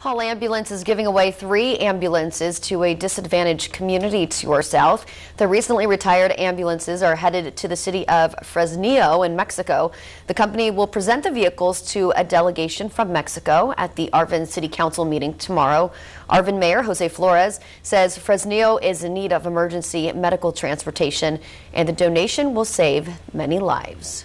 Hall Ambulance is giving away three ambulances to a disadvantaged community to our south. The recently retired ambulances are headed to the city of Fresnillo in Mexico. The company will present the vehicles to a delegation from Mexico at the Arvin City Council meeting tomorrow. Arvin Mayor Jose Flores says Fresnillo is in need of emergency medical transportation and the donation will save many lives.